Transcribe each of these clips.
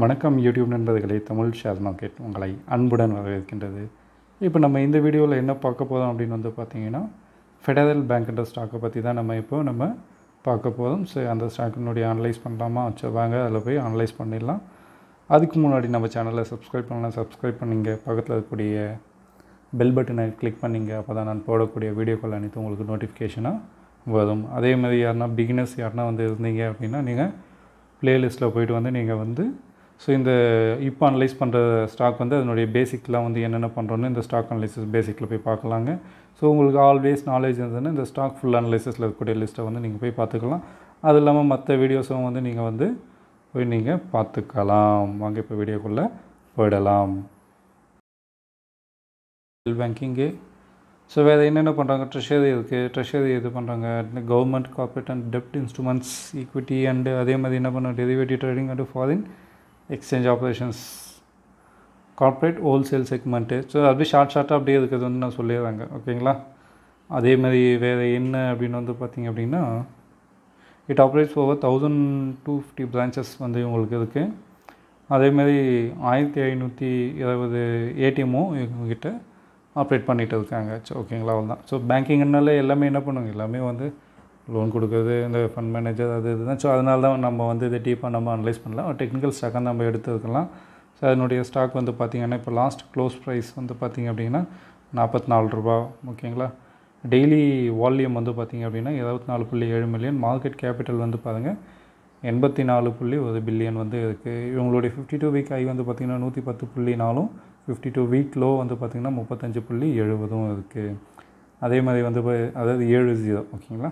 வணக்கம் யூடியூப் நண்பர்களே Tamil share market உங்களை அன்புடன் வரவேற்கின்றது இப்போ நம்ம இந்த வீடியோவில் என்ன பார்க்க போகிறோம் அப்படின்னு வந்து பார்த்தீங்கன்னா ஃபெடரல் பேங்க்ன்ற ஸ்டாக்கை பற்றி தான் நம்ம இப்போ நம்ம பார்க்க போகிறோம் ஸோ அந்த ஸ்டாக்கினுடைய அனலைஸ் பண்ணலாமா வாங்க அதில் போய் அனலைஸ் பண்ணிடலாம் அதுக்கு முன்னாடி நம்ம சேனலில் சப்ஸ்கிரைப் பண்ணலாம் சப்ஸ்கிரைப் பண்ணிங்க பக்கத்தில் இருக்கக்கூடிய பெல் பட்டனை கிளிக் பண்ணிங்க அப்போ தான் நான் போடக்கூடிய வீடியோக்கள் அனைத்து உங்களுக்கு நோட்டிஃபிகேஷனாக வரும் அதே மாதிரி யாருன்னா பிகினர்ஸ் யாருனா வந்து இருந்தீங்க அப்படின்னா நீங்கள் ப்ளேலிஸ்ட்டில் போயிட்டு வந்து நீங்கள் வந்து ஸோ இந்த இப்போ அனலைஸ் பண்ணுற ஸ்டாக் வந்து அதனுடைய பேசிக்லாம் வந்து என்னென்ன பண்ணுறோன்னு இந்த ஸ்டாக் அனலைசிஸ் பேசிக்கில் போய் பார்க்கலாங்க ஸோ உங்களுக்கு ஆல்வேஸ் நாலேஜ் இருந்ததுன்னா இந்த ஸ்டாக் ஃபுல் அனலைசிஸில் இருக்கக்கூடிய லிஸ்ட்டை வந்து நீங்கள் போய் பார்த்துக்கலாம் அது இல்லாமல் மற்ற வீடியோஸும் வந்து நீங்கள் வந்து போய் நீங்கள் பார்த்துக்கலாம் வாங்க இப்போ வீடியோக்குள்ளே போயிடலாம் பேங்கிங்கு ஸோ வேறு என்னென்ன பண்ணுறாங்க ட்ரெஷரி இருக்குது ட்ரெஷரி இது பண்ணுறாங்க கவர்மெண்ட் கார்பரேட் அண்ட் டெப்ட் இன்ஸ்ட்ருமெண்ட்ஸ் ஈக்விட்டி அண்டு அதே மாதிரி என்ன பண்ணுறாங்க derivative trading and foreign exchange operations corporate wholesale segment so அப்படியே ஷார்ட் ஷார்ட்டாக அப்படியே இருக்கிறது வந்து நான் சொல்லிடுறாங்க ஓகேங்களா அதே மாதிரி வேறு என்ன அப்படின்னு வந்து பார்த்திங்க அப்படின்னா it operates over thousand two fifty branches வந்து இவங்களுக்கு இருக்குது அதேமாரி ஆயிரத்தி ஐநூற்றி இருபது ஏடிஎம்மும் இவங்ககிட்ட ஆப்ரேட் பண்ணிகிட்டு இருக்காங்க ஸோ ஓகேங்களா அவ்வளோதான் ஸோ பேங்கிங்னால எல்லாமே என்ன பண்ணுவாங்க எல்லாமே வந்து லோன் கொடுக்குறது இந்த ஃபண்ட் மேனேஜர் அது இதுதான் ஸோ அதனால தான் நம்ம வந்து இதை டீப்பாக நம்ம அனலைஸ் பண்ணலாம் டெக்னிக்கல் ஸ்டாக்காக நம்ம எடுத்துருக்கலாம் ஸோ அதனுடைய ஸ்டாக் வந்து பார்த்திங்கன்னா இப்போ லாஸ்ட் க்ளோஸ் ப்ரைஸ் வந்து பார்த்திங்க அப்படின்னா நாற்பத்தி நாலு ரூபா ஓகேங்களா டெய்லி வால்யூம் வந்து பார்த்திங்க அப்படின்னா இருபத்தி நாலு புள்ளி ஏழு மில்லியன் மார்க்கெட் கேபிட்டல் வந்து பாருங்கள் எண்பத்தி நாலு புள்ளி ஒரு பில்லியன் வந்து இருக்குது இவங்களுடைய ஃபிஃப்டி டூ வீக் ஐ வந்து பார்த்திங்கன்னா நூற்றி பத்து புள்ளி நாலும் ஃபிஃப்டி டூ வீக் லோ வந்து பார்த்திங்கன்னா முப்பத்தஞ்சு புள்ளி எழுபதும் இருக்குது அதே மாதிரி வந்து அதாவது ஏழு ஜீரோ ஓகேங்களா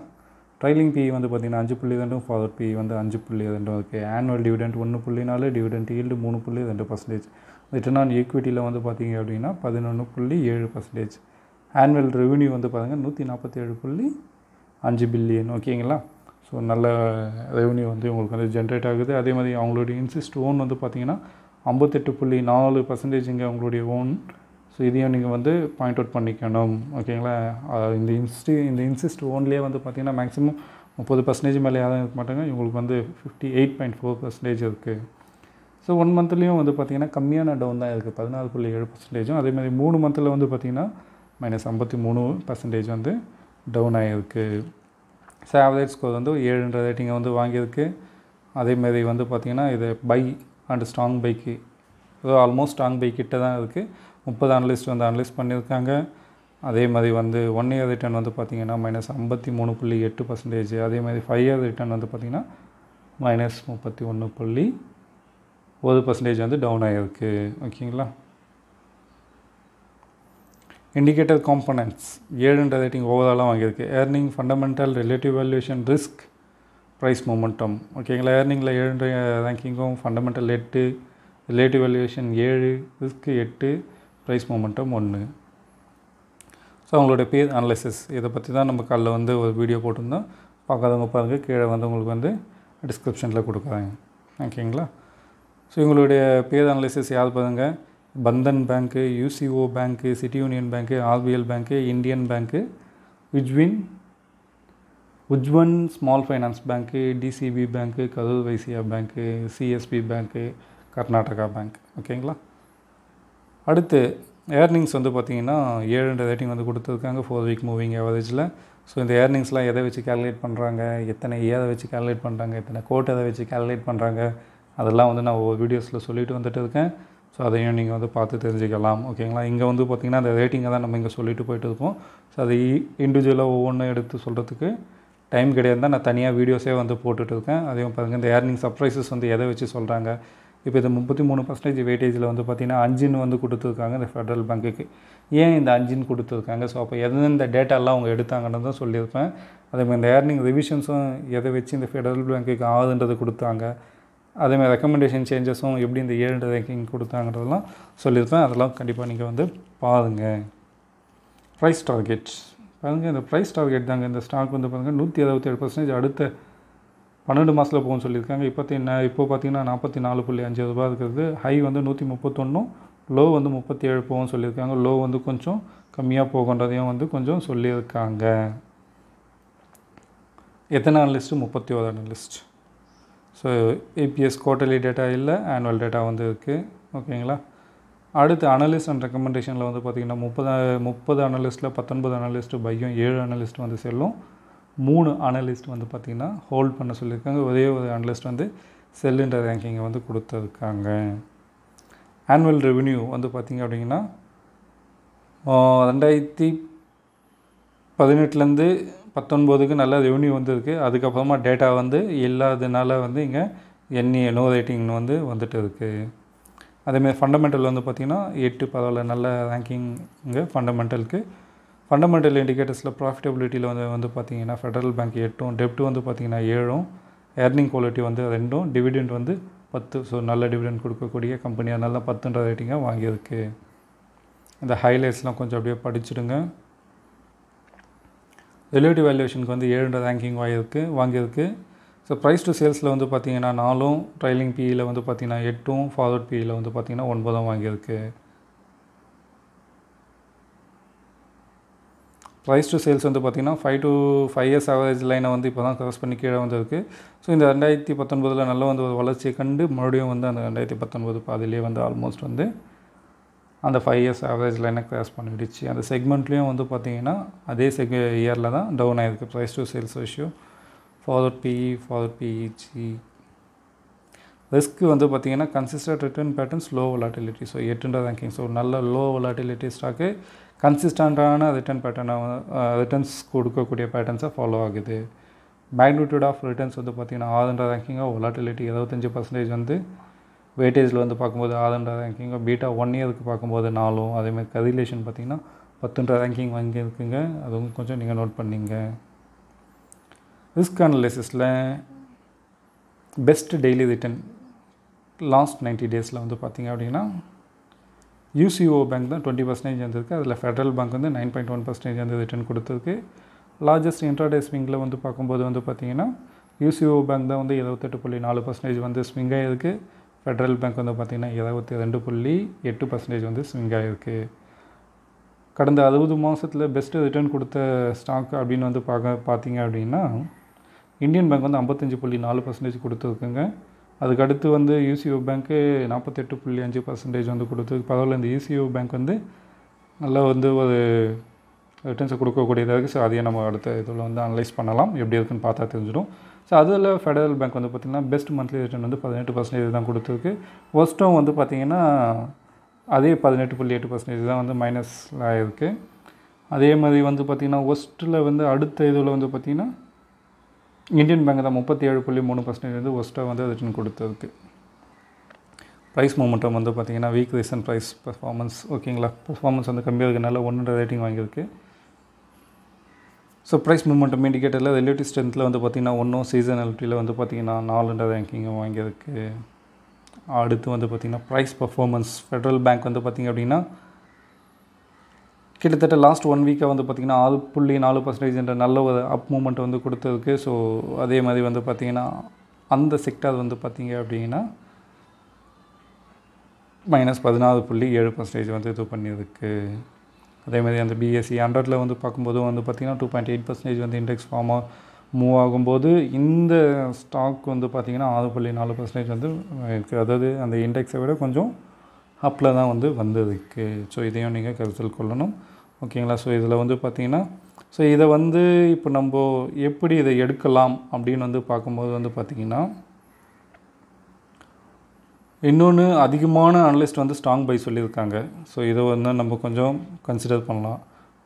ட்ரைலிங் பிஇ வந்து பார்த்திங்கன்னா அஞ்சு புள்ளி ரெண்டும் ஃபார்வர்ட் பிஇ வந்து அஞ்சு புள்ளி ரெண்டும் இருக்குது ஆனுவல் டிவிடெண்ட் ஒன்று புள்ளி நாலு டிவிடெண்ட் ஈல்டு மூணு புள்ளி ரெண்டு பர்சன்டேஜ் ரிட்டர்ன் ஆன் ஈக்விட்டியில் வந்து பார்த்திங்க அப்படின்னா பதினொன்று புள்ளி ஏழு பர்சன்டேஜ் ஆனுவல் ரெவன்யூ வந்து பாருங்கள் நூற்றி நாற்பத்தி ஏழு புள்ளி அஞ்சு பில்லியன் ஓகேங்களா ஸோ நல்ல ரெவன்யூ வந்து உங்களுக்கு வந்து ஜென்ரேட் ஆகுது அதே மாதிரி அவங்களுடைய இன்சிஸ்ட் ஓன் வந்து பார்த்திங்கன்னா ஐம்பத்தெட்டு புள்ளி நாலு பர்சன்டேஜ் இங்கே அவங்களுடைய ஓன் ஸோ இதையும் நீங்கள் வந்து பாயிண்ட் அவுட் பண்ணிக்கணும் ஓகேங்களா இந்த இன்ஸ்டி இந்த இன்சிஸ்ட் ஓன்லேயே வந்து பார்த்திங்கன்னா மேக்ஸிமம் முப்பது பர்சன்டேஜ் மேலே யாரும் இருக்க மாட்டாங்க இவங்களுக்கு வந்து fifty eight point four percentage இருக்குது ஸோ ஒன் மந்த்லேயும் வந்து பார்த்திங்கன்னா கம்மியான டவுன் தான் இருக்குது பதினாலு புள்ளி ஏழு பர்சன்டேஜும் அதேமாதிரி மூணு மந்தில் வந்து பார்த்திங்கன்னா மைனஸ் ஐம்பத்தி மூணு பர்சன்டேஜ் வந்து டவுன் ஆகிருக்கு ஸோ ஆவரேஜ் ஸ்கோர் வந்து ஏழுன்ற ரேட்டிங்கை வந்து வாங்கியிருக்கு அதேமாரி வந்து பார்த்திங்கன்னா இது பை அண்ட் ஸ்ட்ராங் பைக்கு ஆல்மோஸ்ட் ஸ்ட்ராங் பைக்கிட்ட தான் இருக்குது முப்பது அனலிஸ்ட் வந்து அனலிஸ்ட் பண்ணியிருக்காங்க அதே மாதிரி வந்து ஒன் இயர் ரிட்டர்ன் வந்து பார்த்திங்கன்னா மைனஸ் ஐம்பத்தி மூணு புள்ளி எட்டு பர்சன்டேஜ் அதே மாதிரி ஃபைவ் இயர் ரிட்டர்ன் வந்து பார்த்திங்கன்னா மைனஸ் முப்பத்தி ஒன்று புள்ளி ஒரு பர்சன்டேஜ் வந்து டவுன் ஆகிருக்கு ஓகேங்களா இண்டிகேட்டர் காம்பனன்ட்ஸ் ஏழுன்ற ரேட்டிங் ஓவராலாக வாங்கியிருக்கு earning fundamental relative valuation risk price momentum ஓகேங்களா ஏர்னிங்கில் ஏழுன்ற ரேங்கிங்கும் ஃபண்டமெண்டல் எட்டு ரிலேட்டிவ் வேல்யூஷன் ஏழு ரிஸ்க்கு எட்டு ப்ரைஸ் மூமெண்ட்டும் ஒன்று ஸோ அவங்களுடைய பே அனலைசிஸ் இதை பற்றி தான் நம்ம காலைல வந்து ஒரு வீடியோ போட்டிருந்தோம் பார்க்காதவங்க பாருங்கள் கீழே வந்து உங்களுக்கு வந்து டிஸ்கிரிப்ஷனில் கொடுக்குறாங்க ஓகேங்களா ஸோ இவங்களுடைய பேர் அனலைசிஸ் யார் பாருங்கள் Bandhan Bank UCO Bank City Union Bank RBL Bank Indian Bank Ujjivan Ujjivan Small Finance Bank DCB Bank Karur Vysya Bank CSB Bank Karnataka Bank ஓகேங்களா அடுத்து ஏர்னிங்ஸ் வந்து பார்த்திங்கன்னா ஏழுன்ற ரேட்டிங் வந்து கொடுத்துருக்காங்க ஃபோர் வீக் மூவிங் ஏவரேஜில் ஸோ இந்த ஏர்னிங்ஸ்லாம் எதை வச்சு கேல்குலேட் பண்ணுறாங்க எத்தனை ஏதை வச்சு கேல்குலேட் பண்ணுறாங்க எத்தனை கோட் எதை வச்சு கேல்குலேட் பண்ணுறாங்க அதெல்லாம் வந்து நான் ஒவ்வொரு வீடியோஸில் சொல்லிட்டு வந்துட்டு இருக்கேன் ஸோ அதையும் நீங்கள் வந்து பார்த்து தெரிஞ்சுக்கலாம் ஓகேங்களா இங்கே வந்து பார்த்திங்கன்னா அந்த ரேட்டிங்கை தான் நம்ம இங்கே சொல்லிட்டு போயிட்டு இருப்போம் ஸோ அதை இண்டிவிஜுவலாக ஒவ்வொன்றும் எடுத்து சொல்கிறதுக்கு டைம் கிடையாது தான் நான் தனியாக வீடியோஸே வந்து போட்டுட்டு இருக்கேன் அதையும் பாருங்கள் இந்த ஏர்னிங் சர்ப்ரைசஸ் வந்து எதை வச்சு சொல்கிறாங்க இப்போ இது முப்பத்தி மூணு பர்சன்டேஜ் வெயிட்டேஜில் வந்து பார்த்திங்கன்னா அஞ்சுன்னு வந்து கொடுத்துருக்காங்க இந்த ஃபெடரல் பேங்க்குக்கு ஏன் இந்த அஞ்சுன்னு கொடுத்துருக்காங்க ஸோ அப்போ இந்த டேட்டாலாம் அவங்க எடுத்தாங்கன்னு தான் சொல்லியிருப்பேன் அதேமாதிரி இந்த ஏர்னிங் ரிவிஷன்ஸும் எதை வச்சு இந்த ஃபெடரல் பேங்க்குக்கு ஆகுதுன்றது கொடுத்தாங்க அதேமாதிரி ரெக்கமெண்டேஷன் சேஞ்சஸும் எப்படி இந்த ஏழு ரேங்கிங் கொடுத்தாங்கிறதெல்லாம் சொல்லியிருப்பேன் அதெல்லாம் கண்டிப்பாக நீங்கள் வந்து பாருங்கள் ப்ரைஸ் டார்கெட் பாருங்கள் இந்த ப்ரைஸ் டார்கெட் தாங்க இந்த ஸ்டாக் வந்து பாருங்கள் நூற்றி அறுபத்தேழு பர்சன்டேஜ் அடுத்த பன்னெண்டு மாதத்தில் போகும்னு சொல்லியிருக்காங்க இப்போத்தி என்ன இப்போ பார்த்தீங்கன்னா நாற்பத்தி நாலு புள்ளி அஞ்சு ரூபா இருக்கிறது ஹை வந்து நூற்றி முப்பத்தொன்றும் லோ வந்து முப்பத்தி ஏழு போகும்னு சொல்லியிருக்காங்க லோ வந்து கொஞ்சம் கம்மியாக போகன்றதையும் வந்து கொஞ்சம் சொல்லியிருக்காங்க எத்தனை அனலிஸ்ட்டு முப்பத்தி ஒரு analyst so EPS quarterly data இல்லை ஆனுவல் டேட்டா வந்து இருக்குது ஓகேங்களா அடுத்து அனலிஸ்ட் அண்ட் ரெக்கமெண்டேஷனில் வந்து பார்த்திங்கன்னா முப்பது முப்பது அனலிஸ்ட்டில் பத்தொன்பது அனலிஸ்ட்டு பையும் ஏழு அனலிஸ்ட் வந்து செல்லும் மூணு அனலிஸ்ட் வந்து பார்த்திங்கன்னா ஹோல்ட் பண்ண சொல்லியிருக்காங்க ஒரே ஒரு அனலிஸ்ட் வந்து செல்லுன்ற ரேங்கிங்கை வந்து கொடுத்துருக்காங்க ஆனுவல் ரெவின்யூ வந்து பார்த்திங்க அப்படிங்கன்னா ரெண்டாயிரத்தி பதினெட்டுலேருந்து பத்தொன்பதுக்கு நல்ல ரெவன்யூ வந்துருக்கு அதுக்கப்புறமா டேட்டா வந்து இல்லாததுனால வந்து இங்கே எண்ணி நோ ரேட்டிங்னு வந்து வந்துட்டு இருக்குது அதேமாதிரி ஃபண்டமெண்டல் வந்து பார்த்திங்கன்னா எட்டு பரவாயில்ல நல்ல ரேங்கிங் இங்கே ஃபண்டமெண்டலுக்கு ஃபண்டமெண்டல் இண்டிகேட்டர்ஸில் ப்ராஃபிட்டபிலிட்டியில் வந்து வந்து பார்த்திங்கன்னா ஃபெடரல் பேங்க் எட்டும் டெப்ட் வந்து பார்த்திங்கன்னா ஏழும் ஏர்னிங் குவாலிட்டி வந்து ரெண்டும் டிவிடெண்ட் வந்து பத்து ஸோ நல்ல டிவிடெண்ட் கொடுக்கக்கூடிய கம்பெனி அதனால பத்துன்ற ரேட்டிங்காக வாங்கியிருக்கு இந்த ஹைலைட்ஸ்லாம் கொஞ்சம் அப்படியே படிச்சுடுங்க ரிலேட்டிவ் வேல்யூவேஷனுக்கு வந்து ஏழுன்ற ரேங்கிங் வாங்கியிருக்கு வாங்கியிருக்கு ஸோ ப்ரைஸ் டு சேல்ஸில் வந்து பார்த்திங்கன்னா நாலும் ட்ரைலிங் e பியில் வந்து பார்த்திங்கன்னா எட்டும் ஃபார்வர்ட் பிஇயில் e வந்து பார்த்திங்கன்னா ஒன்பதும் வாங்கியிருக்கு ப்ரைஸ் டு சேல்ஸ் வந்து பார்த்திங்கன்னா five to five years average லைனை வந்து இப்போ தான் க்ரஸ் பண்ணி கீழே வந்திருக்கு ஸோ இந்த ரெண்டாயிரத்தி பத்தொன்பதில் நல்லா வந்து ஒரு வளர்ச்சியை கண்டு மறுபடியும் வந்து அந்த ரெண்டாயிரத்தி பத்தொன்பது பாதிலே வந்து ஆல்மோஸ்ட் வந்து அந்த ஃபைவ் இயர்ஸ் ஆவரேஜ் லைனை க்ராஸ் பண்ணிடுச்சு அந்த செக்மெண்ட்லேயும் வந்து பார்த்திங்கன்னா அதே செக் இயரில் தான் டவுன் ஆகிருக்கு price to sales ratio forward PE forward PEG risk வந்து பார்த்திங்கன்னா consistent return patterns low volatility so எட்டுன்ற ரேங்கிங் ஸோ நல்ல லோ வொலாட்டிலிட்டி ஸ்டாக்கு கன்சிஸ்டண்ட்டான ரிட்டர்ன் பேட்டர்னாக ரிட்டர்ன்ஸ் கொடுக்கக்கூடிய பேட்டர்ன்ஸை ஃபாலோ ஆகுது மேக்னிடியூட் ஆஃப் ரிட்டர்ன்ஸ் வந்து பார்த்திங்கன்னா ஆதுன்ற ரேங்கிங்காக ஒலாட்டிலிட்டி இருபத்தஞ்சி பர்சன்டேஜ் வந்து வெயிட்டேஜில் வந்து பார்க்கும்போது ஆதுன்ற ரேங்கிங்காக பீட்டா ஒன் இயருக்கு பார்க்கும்போது நாலும் அதேமாதிரி கரிலேஷன் பார்த்திங்கன்னா பத்துன்ற ரேங்கிங் வாங்கி இருக்குங்க அதுவும் கொஞ்சம் நீங்கள் நோட் பண்ணிங்க ரிஸ்க் அனலிசிஸில் best daily return last ninety டேஸில் வந்து பார்த்திங்க அப்படின்னா யூசிஓ பேங்க் தான் டுவெண்ட்டி பர்சன்டேஜ் வந்திருக்கு அதில் ஃபெடரல் பேங்க் வந்து நைன் பாயிண்ட் ஒன் பர்சன்டேஜ் வந்து ரிட்டர்ன் கொடுத்துருக்கு லார்ஜஸ்ட் இன்ட்ராடே ஸ்விங்கில் வந்து பார்க்கும்போது வந்து பார்த்திங்கன்னா யூசிஓ பேங்க் தான் வந்து இருபத்தெட்டு புள்ளி நாலு பர்சன்டேஜ் வந்து ஸ்விங்காக இருக்குது ஃபெடரல் பேங்க் வந்து பார்த்திங்கன்னா இருபத்தி ரெண்டு புள்ளி எட்டு பர்சன்டேஜ் வந்து ஸ்விங்காக இருக்குது கடந்த அறுபது மாதத்தில் பெஸ்ட்டு ரிட்டர்ன் கொடுத்த ஸ்டாக் அப்படின்னு வந்து பார்க்க பார்த்திங்க அப்படின்னா இந்தியன் பேங்க் வந்து ஐம்பத்தஞ்சு புள்ளி நாலு பர்சன்டேஜ் கொடுத்துருக்குங்க அதுக்கடுத்து வந்து யூசிஓ e பேங்க்கு நாற்பத்தெட்டு புள்ளி அஞ்சு பர்சன்டேஜ் வந்து கொடுத்து பரவாயில்ல இந்த யூசிஓ e பேங்க் வந்து நல்லா வந்து ஒரு ரிட்டர்ன்ஸை கொடுக்கக்கூடியதாக இருக்குது ஸோ அதையே நம்ம அடுத்த இதில் வந்து அனலைஸ் பண்ணலாம் எப்படி இருக்குன்னு பார்த்தா தெரிஞ்சிடும் ஸோ அதில் ஃபெடரல் பேங்க் வந்து பார்த்திங்கன்னா பெஸ்ட் மந்த்லி ரிட்டர்ன் வந்து பதினெட்டு பர்சன்டேஜ் தான் கொடுத்துருக்கு ஒஸ்ட்டும் வந்து பார்த்திங்கன்னா அதே பதினெட்டு புள்ளி எட்டு பர்சன்டேஜ் தான் வந்து மைனஸ் ஆகிருக்கு அதே மாதிரி வந்து பார்த்திங்கன்னா ஒஸ்ட்டில் வந்து அடுத்த இதில் வந்து பார்த்திங்கன்னா இந்தியன் பேங்க் தான் முப்பத்தி ஏழு புள்ளி மூணு பர்சன்டேஜ் வந்து ஒஸ்ட்டாக வந்து ரிட்டர்ன் கொடுத்ததுக்கு ப்ரைஸ் மூமெண்ட்டம் வந்து பார்த்திங்கன்னா வீக் ரீசன் ப்ரைஸ் பர்ஃபார்மன்ஸ் ஓகேங்களா பர்ஃபார்மன்ஸ் வந்து கம்மியாக இருக்கனால ஒன்று ரேட்டிங் வாங்கியிருக்கு ஸோ ப்ரைஸ் மூமெண்ட்டம் இண்டிகேட்டரில் ரிலேட்டிவ் ஸ்ட்ரென்த்தில் வந்து பார்த்திங்கன்னா ஒன்றும் சீசனாலிட்டியில் வந்து பார்த்திங்கன்னா நாலுன்ற ரேங்கிங்கும் வாங்கியிருக்கு அடுத்து வந்து பார்த்திங்கன்னா ப்ரைஸ் பர்ஃபார்மன்ஸ் ஃபெட்ரல் பேங்க் வந்து பார்த்திங்க அப்படின்னா கிட்டத்தட்ட லாஸ்ட் ஒன் வீக்காக வந்து பார்த்திங்கன்னா ஆறு புள்ளி நாலு பர்சன்டேஜ்ன்ற நல்ல ஒரு அப் மூமெண்ட் வந்து கொடுத்ததுக்கு ஸோ அதே மாதிரி வந்து பார்த்திங்கன்னா அந்த செக்டார் வந்து பார்த்திங்க அப்படின்னா மைனஸ் பதினாறு புள்ளி ஏழு பர்சன்டேஜ் வந்து இது பண்ணியிருக்கு அதே மாதிரி அந்த பிஎஸ்சி ஹண்ட்ரடில் e வந்து பார்க்கும்போது வந்து பார்த்திங்கன்னா டூ பாயிண்ட் எயிட் பர்சன்டேஜ் வந்து இண்டெக்ஸ் ஃபார்மாக மூவ் ஆகும்போது இந்த ஸ்டாக் வந்து பார்த்திங்கன்னா ஆறு புள்ளி நாலு பர்சன்டேஜ் வந்து இருக்குது அதாவது அந்த இண்டெக்ஸை விட கொஞ்சம் அப்பில் தான் வந்து வந்ததுக்கு ஸோ இதையும் நீங்கள் கருத்தில் கொள்ளணும் ஓகேங்களா ஸோ இதில் வந்து பார்த்திங்கன்னா ஸோ இதை வந்து இப்போ நம்ம எப்படி இதை எடுக்கலாம் அப்படின்னு வந்து பார்க்கும்போது வந்து பார்த்திங்கன்னா இன்னொன்று அதிகமான அனலிஸ்ட் வந்து ஸ்ட்ராங் பை சொல்லியிருக்காங்க ஸோ இதை வந்து நம்ம கொஞ்சம் கன்சிடர் பண்ணலாம்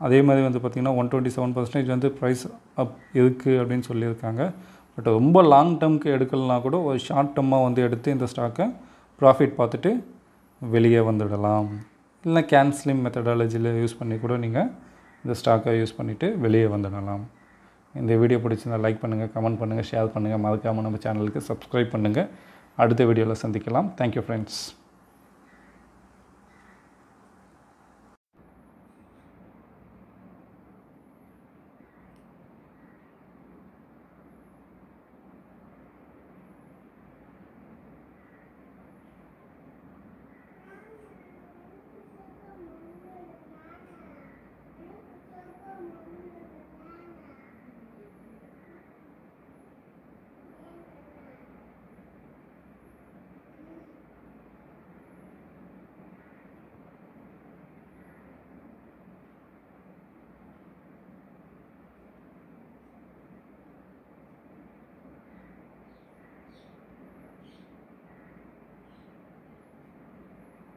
அதே மாதிரி வந்து பார்த்திங்கன்னா ஒன் டுவெண்ட்டி செவன் பர்சன்டேஜ் வந்து ப்ரைஸ் அப் இருக்குது அப்படின்னு சொல்லியிருக்காங்க பட் ரொம்ப லாங் டேர்முக்கு எடுக்கலனா கூட ஒரு ஷார்ட் டேர்மாக வந்து எடுத்து இந்த ஸ்டாக்கை ப்ராஃபிட் பார்த்துட்டு வெளியே வந்துவிடலாம் இல்லை கேன்ஸ்லிம் மெத்தடாலஜியில் யூஸ் பண்ணி கூட நீங்கள் இந்த ஸ்டாக்கை யூஸ் பண்ணிவிட்டு வெளியே வந்துடலாம் இந்த வீடியோ பிடிச்சிருந்தா லைக் பண்ணுங்கள் கமெண்ட் பண்ணுங்கள் ஷேர் பண்ணுங்கள் மறக்காமல் நம்ம சேனலுக்கு சப்ஸ்கிரைப் பண்ணுங்கள் அடுத்த வீடியோவில் சந்திக்கலாம் தேங்க்யூ ஃப்ரெண்ட்ஸ்